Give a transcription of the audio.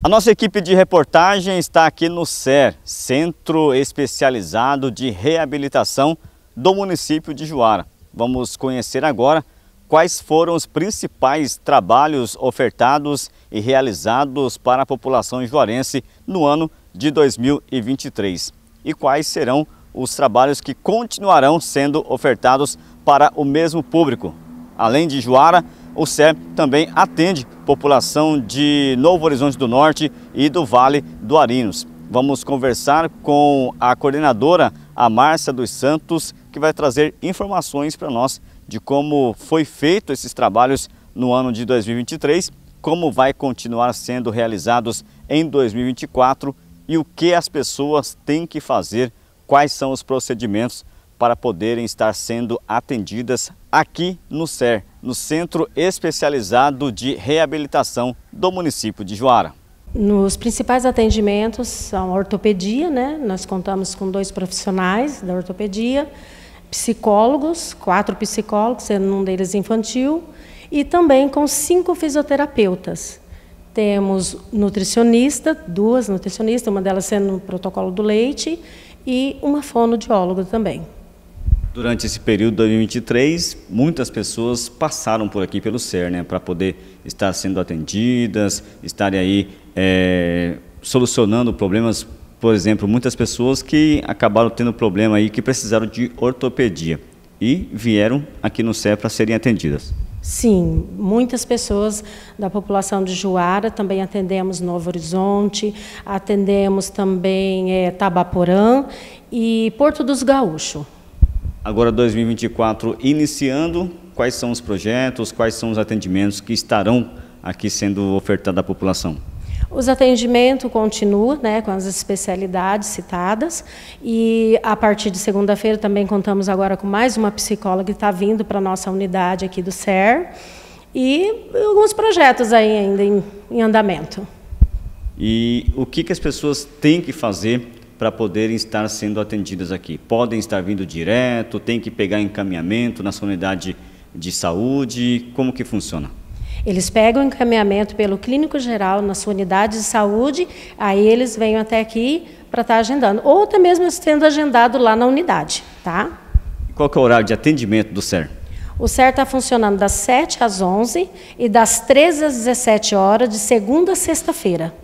A nossa equipe de reportagem está aqui no SER, Centro Especializado de Reabilitação do município de Juara. Vamos conhecer agora quais foram os principais trabalhos ofertados e realizados para a população juarense no ano de 2023 e quais serão os trabalhos que continuarão sendo ofertados para o mesmo público. Além de Juara, o CEP também atende população de Novo Horizonte do Norte e do Vale do Arinos. Vamos conversar com a coordenadora, a Márcia dos Santos, que vai trazer informações para nós de como foi feito esses trabalhos no ano de 2023, como vai continuar sendo realizados em 2024 e o que as pessoas têm que fazer, quais são os procedimentos para poderem estar sendo atendidas aqui no SER, no Centro Especializado de Reabilitação do município de Joara. Nos principais atendimentos são ortopedia, né? Nós contamos com dois profissionais da ortopedia, psicólogos, quatro psicólogos, sendo um deles infantil, e também com cinco fisioterapeutas. Temos nutricionista, duas nutricionistas, uma delas sendo no protocolo do leite, e uma fonoaudióloga também. Durante esse período de 2023, muitas pessoas passaram por aqui pelo CERN né, para poder estar sendo atendidas, estarem aí é, solucionando problemas. Por exemplo, muitas pessoas que acabaram tendo problema aí que precisaram de ortopedia e vieram aqui no CERN para serem atendidas. Sim, muitas pessoas da população de Juara, também atendemos Novo Horizonte, atendemos também é, Tabaporã e Porto dos Gaúchos. Agora 2024 iniciando, quais são os projetos, quais são os atendimentos que estarão aqui sendo ofertados à população? Os atendimentos continuam né, com as especialidades citadas e a partir de segunda-feira também contamos agora com mais uma psicóloga que está vindo para a nossa unidade aqui do SER e alguns projetos aí ainda em, em andamento. E o que, que as pessoas têm que fazer para poderem estar sendo atendidas aqui. Podem estar vindo direto, tem que pegar encaminhamento na sua unidade de saúde, como que funciona? Eles pegam encaminhamento pelo clínico geral na sua unidade de saúde, aí eles vêm até aqui para estar tá agendando, ou até mesmo sendo agendado lá na unidade, tá? Qual é o horário de atendimento do CER? O CER está funcionando das 7 às 11 e das 13 às 17 horas, de segunda a sexta-feira.